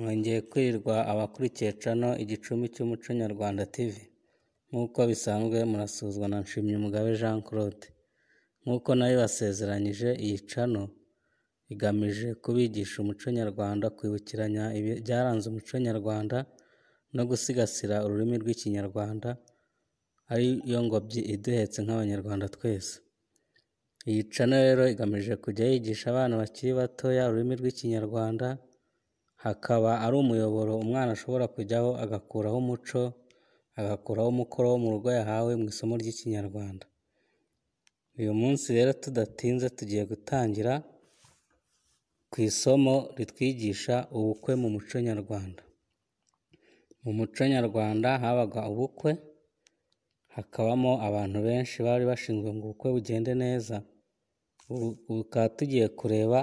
mwongeye kwirirwa abakurikiye cano igicumbi cy'umuco nyarwanda tv nk'uko bisanzwe murasuzwa na nshimyumugabo jean claude nk'uko nayo basezeranyije iyi cano igamije kubigisha umuco nyarwanda kwibukiranya ibyaranze umuco nyarwanda no gusigasira ururimi rw'ikinyarwanda ariyo ngobyi iduhetse nk'abanyarwanda twese iyi cano rero igamije kujya yigisha abana bakiri batoya ururimi rw'ikinyarwanda hakaba ari umuyoboro umwana ashobora kujyaho agakuraho umuco, agakuraho umukoro wo mu rugo yahawe mu isomo ry'ikinyarwanda. Uyu munsi rero tudatinze tugiye gutangira ku isomo ritwigisha ubukwe mu muco nyarwanda. Mu muco nyarwanda habaga ubukwe, hakabamo abantu benshi bari bashinzwe ngo ubukwe bugende neza, ubu tukaba tugiye kureba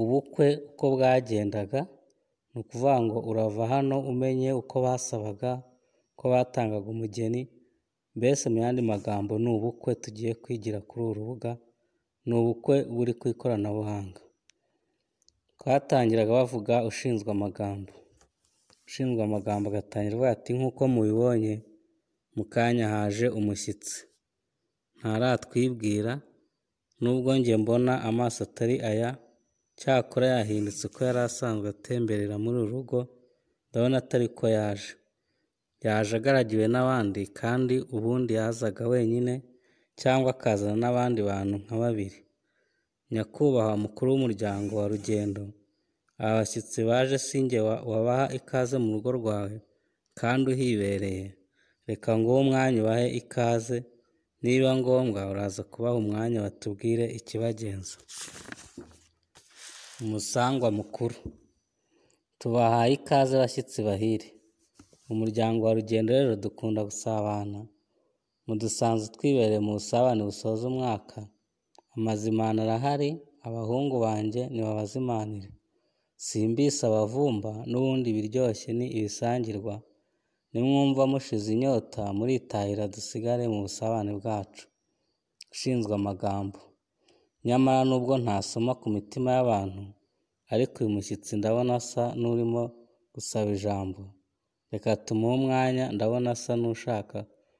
ubukwe uko bwagendaga ni ukuvuga ngo urava hano umenye uko basabaga uko batangaga umugeni mbese mu yandi magambo ni ubukwe tugiye kwigira kuri uru rubuga ni ubukwe buri ku ikoranabuhanga twatangiraga bavuga ushinzwe amagambo ushinzwe amagambo agatangira avuga ati nk'uko mubibonye mu kanya haje umushyitsi ntaratwibwira nubwo njye mbona amaso atari aya cyakora yahindutse ko yari asanzwe atemberera muri uru rugo ndabona atari ko yaje yaje agaragiwe n'abandi kandi ubundi yazaga wenyine cyangwa akazana n'abandi bantu nka babiri nyakubahwa mukuru w'umuryango wa rugendo abashyitsi bashyitsi baje sinjye wabaha ikaze mu rugo rwawe kandi uhibereye reka nguwo umwanya ubahe ikaze niba ngombwa uraza kubaha umwanya batubwire ikibagenza Umusangwa mukuru, tubahaye ikaze bashyitsi bahire, umuryango wa Rugendo rero dukunda gusabana, mudusanze twibereye mu busabane busoza umwaka, amazimano arahari, abahungu banjye nibabazimanire, simbise abavumba n'ubundi biryoshye ni ibisangirwa, nimwumva mushize inyota muritahira dusigare mu busabane bwacu, ushinzwe amagambo. nyamara nubwo ntasoma ku mitima y'abantu ariko uyu mushyitsi ndabona asa n'urimo gusaba ijambo reka tumuhe umwanya ndabona asa n'ushaka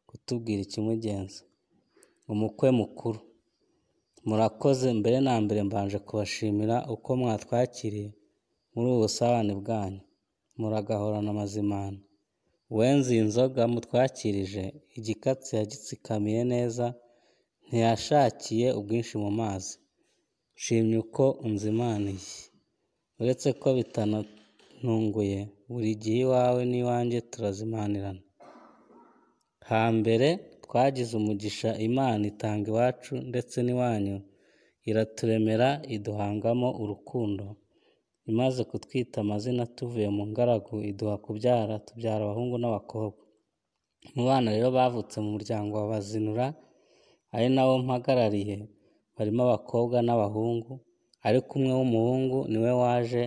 kutubwira ikimugenza umukwe mukuru murakoze mbere na mbere mbanje kubashimira uko mwatwakiriye muri ubu busabane bwanyu muragahorana amazimana wenze inzoga nzoga mutwakirije igikatsi yagitsikamiye neza ntiyashakiye ubwinshi mu mazi nshimye uko unzimaniye uretse ko bitanatunguye buri gihe iwawe n'iwanjye turazimanirana hambere twagize umugisha imana itanga iwacu ndetse n'iwanyu iraturemera iduhangamo urukundo imaze kutwita amazina tuvuye mu ngaragu iduha kubyara tubyara abahungu n'abakobwa mu bana rero bavutse mu muryango wa bazinura ari nawo mpagarariye barimo abakobwa n'abahungu ariko umwe w'umuhungu niwe waje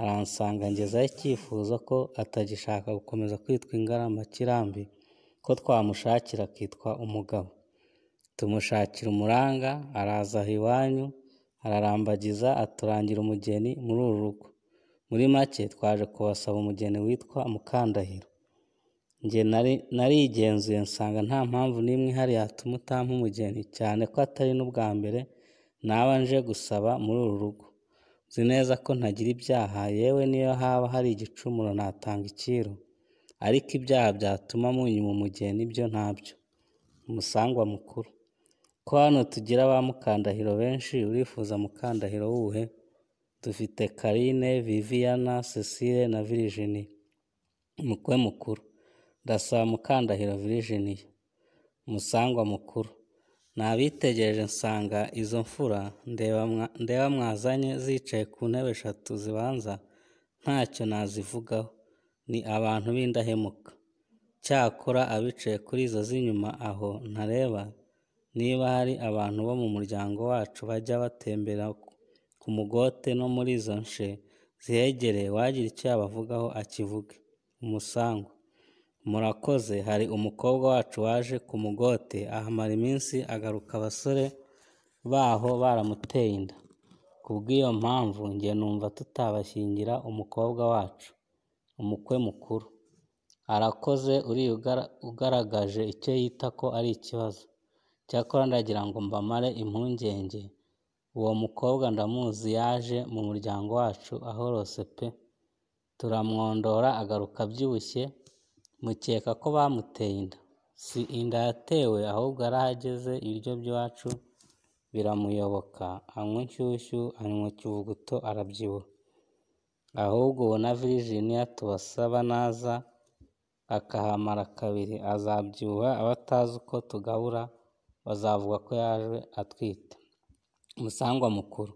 aransanga ngezaho icyifuzo ko atagishaka gukomeza kwitwa ingarama kirambi ko twamushakira akitwa umugabo tumushakira umuranga araza aha iwanyu ararambagiza aturangira umugeni muri uru rugo muri make twaje kubasaba umugeni witwa mukandahiro njye narigenzuye nsanga nta mpamvu n'imwe ihari yatuma utampa umugeni cyane ko atari n'ubwa mbere naba nje gusaba muri uru rugo nzi neza ko ntagira ibyaha yewe niyo haba hari igicumuro natanga ikiro ariko ibyaha byatuma munyuma umugeni byo ntabyo umusangwa mukuru ko hano tugira ba mukandahiro benshi urifuza mukandahiro wuhe dufite karine Viviana cecile na virijini umukwe mukuru Ndasaba Mukandahiro Virginie musangwa mukuru nabitegereje nsanga izo mfura ndeba mwazanye zicaye ku ntebe eshatu zibanza ntacyo nazivugaho ni abantu b'indahemuka cyakora abicaye kuri izo z'inyuma aho ntareba niba hari abantu bo mu muryango wacu bajya batembera ku mugote no muri izo nshe zihegereye wagira icyo yabavugaho akivuge umusangwa murakoze hari umukobwa wacu waje ku mugote ahamara iminsi agaruka abasore baho baramuteye inda bw’iyo mpamvu njye numva tutabashyingira umukobwa wacu umukwe mukuru arakoze uri ugaragaje icyo yita ko ari ikibazo cyakora ndagira ngo mbamare impungenge uwo mukobwa ndamuzi yaje mu muryango wacu ahorose pe turamwondora agaruka abyibushye mukeka ko bamuteye inda si inda yatewe ahubwo arahageze ibiryo by'iwacu biramuyoboka anywa inshyushyu anywa ikivuguto arabyibuha ahubwo ubona virijiniya tubasaba naza akahamara kabiri azabyibuha abatazi uko tugabura bazavuga ko yaje atwite umusangwa mukuru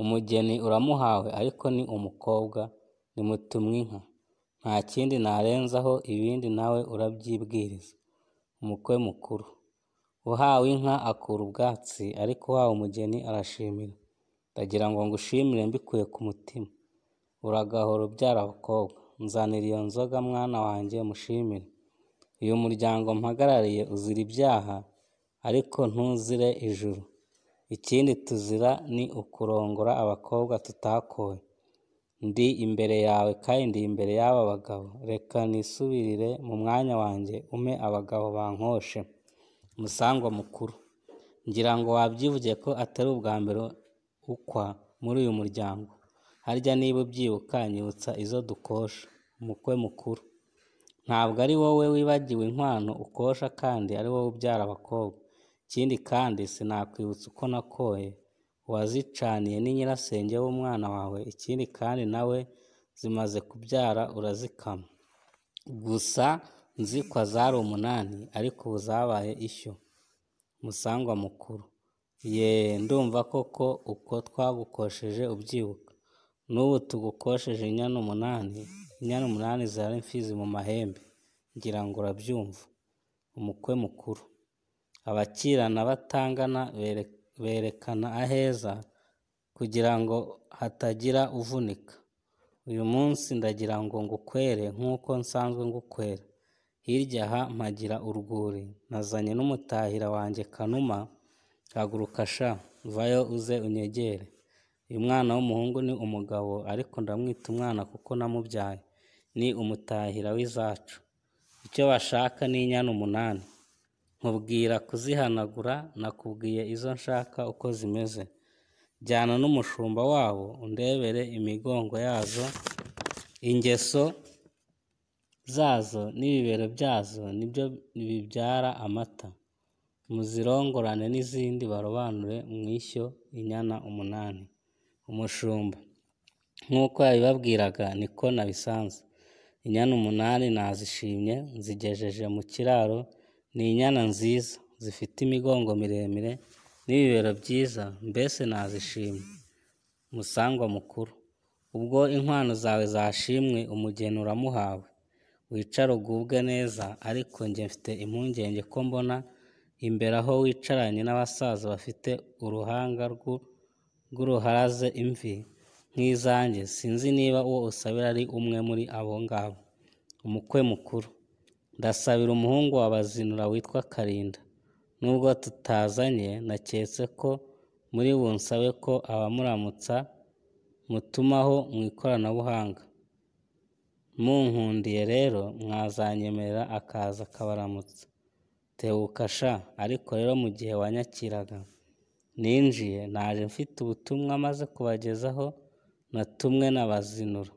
umugeni uramuhawe ariko ni umukobwa nimutumwe inka nta kindi narenzaho ibindi nawe urabyibwiriza umukwe mukuru uhawe inka akura ubwatsi ariko uhawe umugeni arashimira ndagira ngo ngushimire mbikuye ku mutima uragahora ubyara abakobwa nzanira iyo nzoga mwana wanjye mushimire uyu muryango mpagarariye uzira ibyaha ariko ntuzire ijuru ikindi tuzira ni ukurongora abakobwa tutakoye ndi imbere yawe kandi ndi imbere y'aba bagabo reka nisubirire mu mwanya wanjye ume abagabo bankoshe musangwa mukuru ngira ngo wabyivugiye ko atari ubwa mbere ukwa muri uyu muryango harya niba ubyibuka nyibutsa izo dukosha umukwe mukuru ntabwo ari wowe wibagiwe inkwano ukosha kandi ari wowe ubyara abakobwa ikindi kandi sinakwibutsa uko nakoye wazicaniye ni w'umwana wawe ikindi kandi nawe zimaze kubyara urazikama gusa nzi ko zari umunani ariko ubu zabaye ishyo musangwa mukuru ye ndumva koko uko twagukosheje ubyibuka n'ubu tugukosheje inyana umunani inyana umunani zari imfizi mu mahembe ngira ngo urabyumva umukwe mukuru abakirana batangana bereka berekana aheza kugira ngo hatagira uvunika uyu munsi ndagira ngo ngukwere nk'uko nsanzwe ngukwera hirya aha mpagira urwuri nazanye n'umutahira wanjye kanuma haguruka sha vayo uze unyegere uyu mwana w'umuhungu ni umugabo ariko ndamwita umwana kuko namubyaye ni umutahira w'izacu icyo bashaka ni inyana umunani nkubwira kuzihanagura nakubwiye izo nshaka uko zimeze jyana n'umushumba wabo undebere imigongo yazo ingeso zazo n'ibibero byazo nibyo bibyara amata muzirongorane n'izindi barobanure ishyo inyana umunani umushumba nk'uko yabibabwiraga niko nabisanze inyana umunani nazishimye nzigejeje mu kiraro Ni inyana nziza zifite imigongo miremire n'ibibero byiza mbese nazishimye musangwa mukuru ubwo inkwano zawe zashimwe umugeni uramuhawe wicara ugubwe neza ariko njye mfite impungenge ko mbona imbere aho wicaranye n'abasaza bafite uruhanga rw'uruharaze imvi nk'izanjye sinzi niba uwo usabira ari umwe muri abo ngabo umukwe mukuru ndasabira umuhungu wa bazinura witwa karinda nubwo tutazanye naketse ko muri bunsabe ko abamuramutsa mutumaho mu ikoranabuhanga munkundiye rero mwazanyemera akaza akabaramutsa tebuka sha ariko rero mu gihe wanyakiraga ninjiye naje mfite ubutumwa maze kubagezaho natumwe na bazinura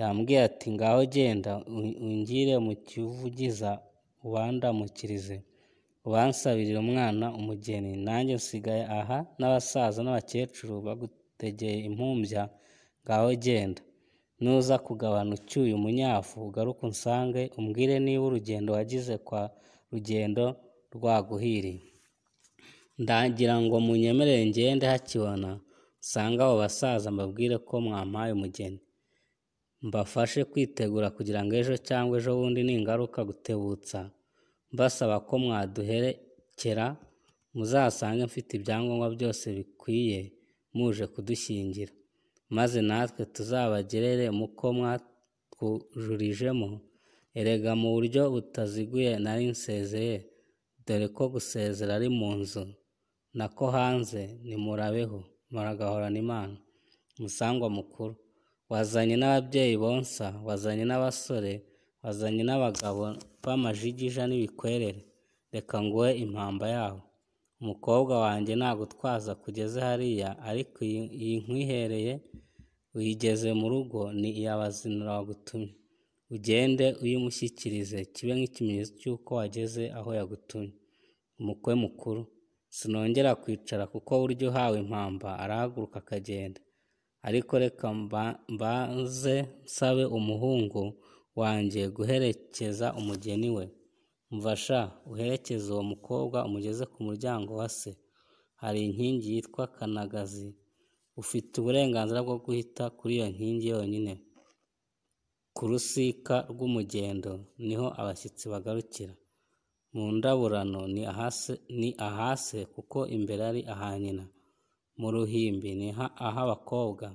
yambwiye ati ngaho genda ungire mu kivugiza ubandamukirize ubansabirire umwana umugeni nanjye nsigaye aha n'abasaza n'abakecuru bagutegeye impumbya ngaho genda nuza kugabana ucyuye umunyafu ugaruke unsange umbwire niba urugendo wagize kwa rugendo rwaguhiriye ndagira ngo munyemere ngende hakibona usanga abo basaza mbabwire ko mwampaye umugeni mbafashe kwitegura kugira ngo ejo cyangwa ejo bundi ningaruka gutebutsa mbasaba ko mwaduherekera muzasange mfite ibyangombwa byose bikwiye muje kudushyingira maze natwe tuzabagerere muko mwatwujurijemo erega mu buryo butaziguye nari nsezeye dore ko gusezera ari mu nzu nako hanze nimurabeho muragahorana imana umusangwa mukuru wazanye n'ababyeyi bonsa wazanye n'abasore wazanye n'abagabo b'amajigija n'ibikwerere reka nguhe impamba yaho umukobwa wanjye nagutwaza kugeze hariya ariko iyi nkwihereye uyigeze mu rugo ni iya bazinura wagutumye ugende uyimushyikirize kibe nk'ikimenyetso cy'uko wageze aho yagutumye umukwe mukuru sinongera kwicara kuko burya uhawe impamba arahaguruka akagenda ariko reka mbanze nsabe umuhungu wanjye guherekeza umugeni we mva sha uherekeze uwo mukobwa umugeze ku muryango wa se hari inkingi yitwa kanagazi ufite uburenganzira bwo guhita kuri iyo nkingi yonyine ku rusika rw'umugendo niho abashyitsi bagarukira mu ndaburano ni ahase kuko imbere ari aha nyina mu ruhimbi ni aho abakobwa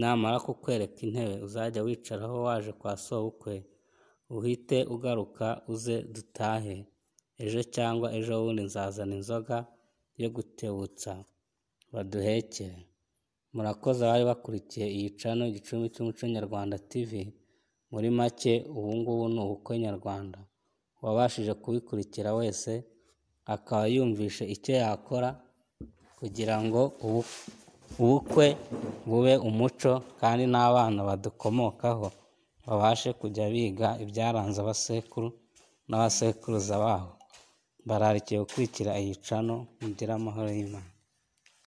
namara kukwereka intebe uzajya wicaraho waje kwa sobukwe uhite ugaruka uze dutahe ejo cyangwa ejo bundi nzazana inzoga yo gutebutsa baduhekere murakoze abari bakurikiye iyi cano igicumbi cy'umuco nyarwanda tv muri make ubu ni ubukwe nyarwanda wabashije kubikurikira wese akaba yumvishe icyo yakora kugira ngo ubukwe bube umuco kandi n'abana badukomokaho babashe kujya biga ibyaranze abasekuru n'abasekuruza babo, bararikiye gukurikira iyi cano mugire amahoro y'Imana.